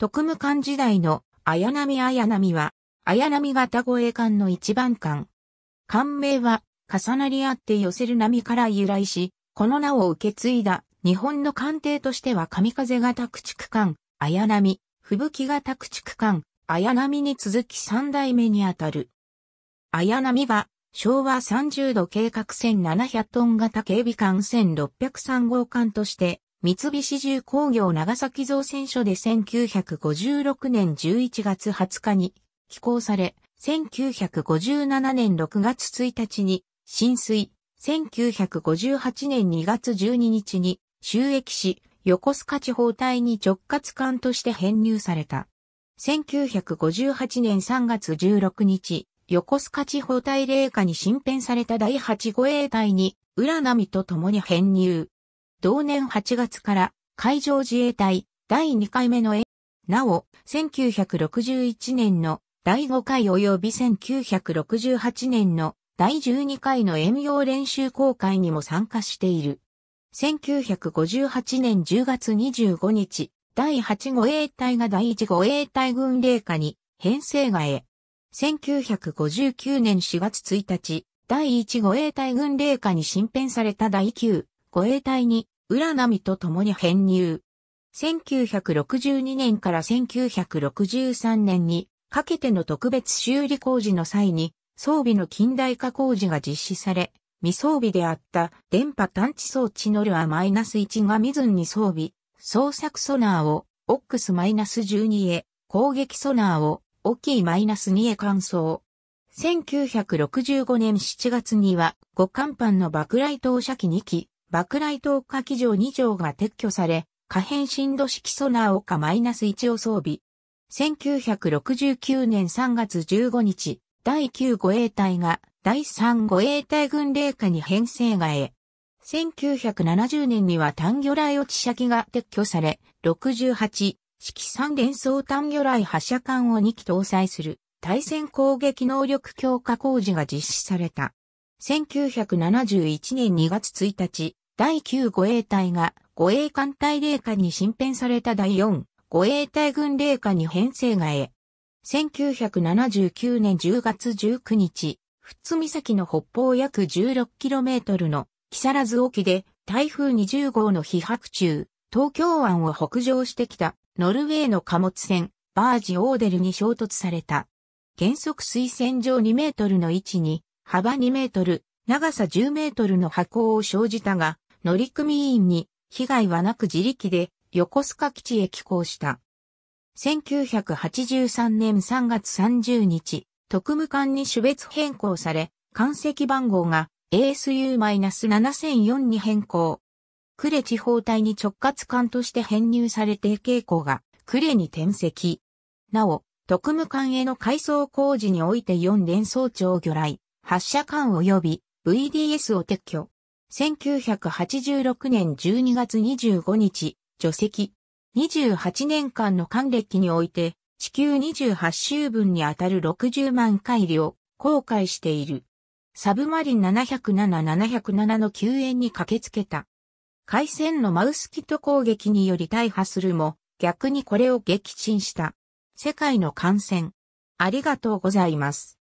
特務艦時代の綾波綾波は、綾波型護衛艦の一番艦。艦名は、重なり合って寄せる波から由来し、この名を受け継いだ日本の艦艇としては神風型駆逐艦、綾波、吹雪型駆逐艦、綾波に続き三代目にあたる。綾波は、昭和30度計画1700トン型警備艦1603号艦として、三菱重工業長崎造船所で1956年11月20日に寄港され、1957年6月1日に浸水、1958年2月12日に収益し、横須賀地方隊に直轄艦として編入された。1958年3月16日、横須賀地方隊霊下に新編された第8護衛隊に、浦波と共に編入。同年8月から海上自衛隊第2回目の演なお、1961年の第5回及び1968年の第12回の遠洋練習公開にも参加している。1958年10月25日、第8護衛隊が第1護衛隊軍令下に編成がへ。1959年4月1日、第1護衛隊軍令下に新編された第9護衛隊に、浦波と共に編入。1962年から1963年にかけての特別修理工事の際に装備の近代化工事が実施され、未装備であった電波探知装置ノルア -1 がミズンに装備、捜索ソナーをオックス -12 へ、攻撃ソナーをオキー -2 へ換装。1965年7月には、五艦板の爆雷投射機2機、爆雷投下機場2条が撤去され、可変振動式ソナーナス -1 を装備。1969年3月15日、第9護衛隊が第3護衛隊軍令下に編成外え、1970年には単魚雷落ち射機が撤去され、68式3連装単魚雷発射管を2機搭載する対戦攻撃能力強化工事が実施された。1971年2月1日、第9護衛隊が護衛艦隊令下に新編された第4護衛隊軍令下に編成がえ。1979年10月19日、富津岬の北方約 16km の木更津沖で台風20号の被白中、東京湾を北上してきたノルウェーの貨物船バージ・オーデルに衝突された。原則水線上2メートルの位置に幅2メートル、長さ10メートルの波高を生じたが、乗組員に被害はなく自力で横須賀基地へ寄港した。1983年3月30日、特務艦に種別変更され、艦籍番号が ASU-7004 に変更。呉地方隊に直轄艦として編入されて傾向が呉に転籍。なお、特務艦への改装工事において4連装長魚雷、発射艦及び VDS を撤去。1986年12月25日、除籍。28年間の還歴において、地球28周分にあたる60万回量、公開している。サブマリン707-707の救援に駆けつけた。海戦のマウスキット攻撃により大破するも、逆にこれを撃沈した。世界の感染。ありがとうございます。